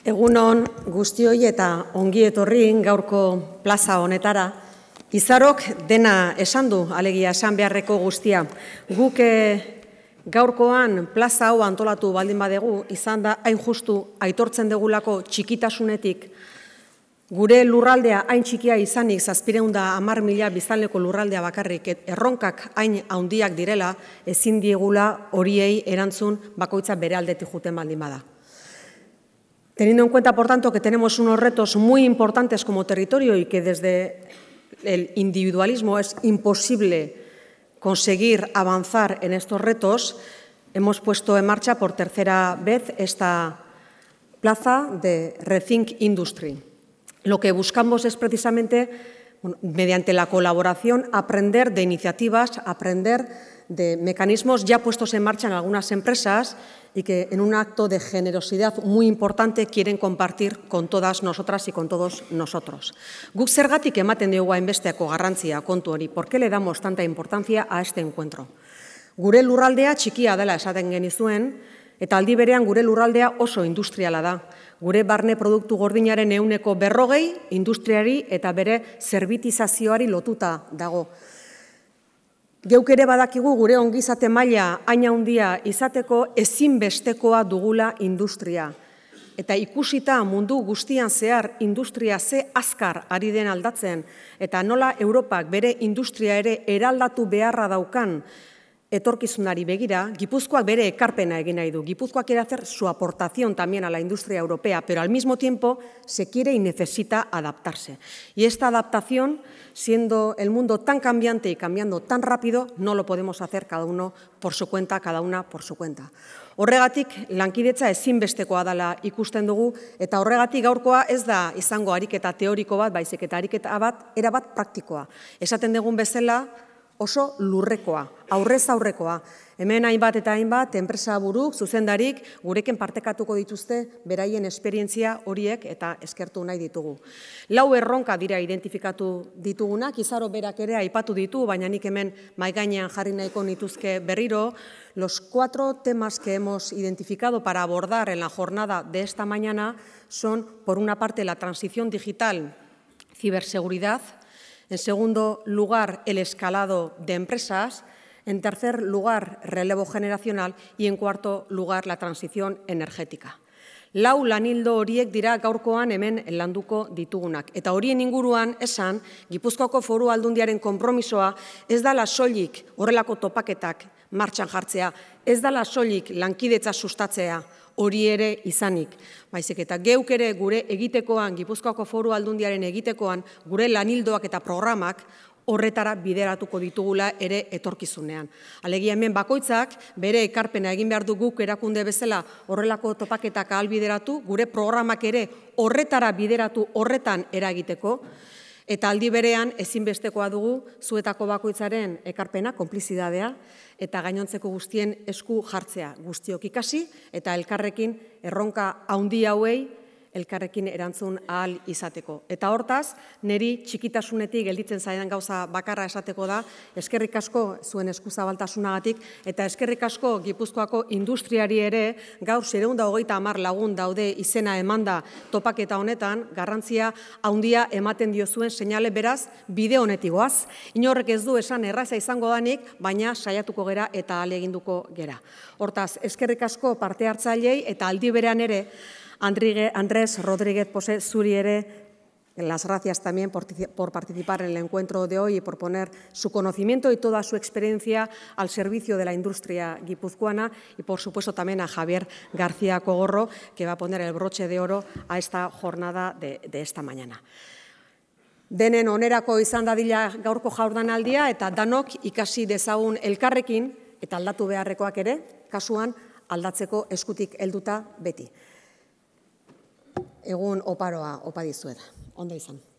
Egunon guztioi eta ongi etorri gaurko plaza honetara, izarok dena esan du alegia esan beharreko guztia. Guk eh, gaurkoan plaza hau antolatu baldin badegu, izan da hain justu aitortzen degulako txikitasunetik, Gure lurraldea hain txikia izanik zazpireunda amar mila biztanleko lurraldea bakarrik erronkak hain handiak direla ezin diegula horiei erantzun bakoitza bere aldetik juten baldin bada. Teniendo en cuenta, por tanto, que tenemos unos retos muy importantes como territorio y que desde el individualismo es imposible conseguir avanzar en estos retos, hemos puesto en marcha por tercera vez esta plaza de Rethink Industry. Lo que buscamos es precisamente, mediante la colaboración, aprender de iniciativas, aprender de mecanismos ya puestos en marcha en algunas empresas y que en un acto de generosidad muy importante quieren compartir con todas nosotras y con todos nosotros. Guk zergatik ematen dugu hainbesteako garrantzia kontu hori, por qué le damos tanta importancia a este encuentro? Gure lurraldea txikia dela esaten genizuen, eta aldi berean gure lurraldea oso industriala da. Gure barne produktu gordinaren euneko berrogei, industriari eta bere zerbitizazioari lotuta dago. Geuk ere badakigu gure ongizate maila aina handia izateko ezinbestekoa dugula industria. Eta ikusita mundu guztian zehar industria ze azkar ari den aldatzen, eta nola Europak bere industria ere eraldatu beharra daukan, etorkizunari begira, Gipuzkoak bere ekarpena egin nahi du. Gipuzkoak ere hacer su aportación también a la industria europea, pero al mismo tiempo se quiere y necesita adaptarse. Y esta adaptación, siendo el mundo tan cambiante y cambiando tan rápido, no lo podemos hacer cada uno por su cuenta, cada una por su cuenta. Horregatik, lankidetza ezinbestekoa dela ikusten dugu, eta horregatik gaurkoa ez da izango ariketa teoriko bat, baizik eta ariketa bat, erabat praktikoa. Esaten dugun bezala, oso lurrekoa, aurrez aurrekoa. Hemen hainbat eta hainbat, enpresa buruk, zuzendarik, gureken partekatuko dituzte, beraien esperientzia horiek eta eskertu nahi ditugu. Lau erronka dira identifikatu ditugunak, izaro berak ere aipatu ditu, baina nik hemen maigainan jarri nahiko nituzke berriro, los cuatro temas que hemos identificado para abordar en la jornada de esta mañana son, por una parte, la transición digital, ciberseguridad, En segundo lugar, el escalado de empresas. En tercer lugar, relevo generacional. Y en cuarto lugar, la transición energética. Lau lanildo horiek dira gaurkoan hemen landuko ditugunak. Eta horien inguruan esan, Gipuzkoako foru aldundiaren konpromisoa ez dala soilik horrelako topaketak martxan jartzea, ez dala soilik lankidetza sustatzea, hori ere izanik, baizik eta geuk ere gure egitekoan, Gipuzkoako Foru Aldundiaren egitekoan, gure lanildoak eta programak horretara bideratuko ditugula ere etorkizunean. Alegia hemen bakoitzak, bere ekarpena egin behar du guk erakunde bezala horrelako topaketak albideratu, gure programak ere horretara bideratu horretan eragiteko, Eta aldi berean ezinbestekoa dugu zuetako bakoitzaren ekarpena, konplizidadea, eta gainontzeko guztien esku jartzea guztiok ikasi, eta elkarrekin erronka haundi hauei elkarrekin erantzun ahal izateko. Eta hortaz, neri txikitasunetik gelditzen zaidan gauza bakarra esateko da, eskerrik asko zuen eskuzabaltasunagatik, eta eskerrik asko Gipuzkoako industriari ere, gaur zireun hogeita amar lagun daude izena emanda topaketa honetan, garrantzia haundia ematen dio zuen seinale beraz bide honetigoaz. Inorrek ez du esan erraza izango danik, baina saiatuko gera eta aleginduko gera. Hortaz, eskerrik asko parte hartzailei eta aldi berean ere, Andrés Rodríguez Posé, Zuri ere, las gracias también por participar en el encuentro de hoy y por poner su conocimiento y toda su experiencia al servicio de la industria guipuzcoana y por supuesto también a Javier García Cogorro que va a poner el broche de oro a esta jornada de, de esta mañana. Denen onerako izan dadila gaurko jaurdan aldia eta danok ikasi dezaun elkarrekin eta aldatu beharrekoak ere, kasuan aldatzeko eskutik helduta beti egun oparoa opa dizueta. Onda izan.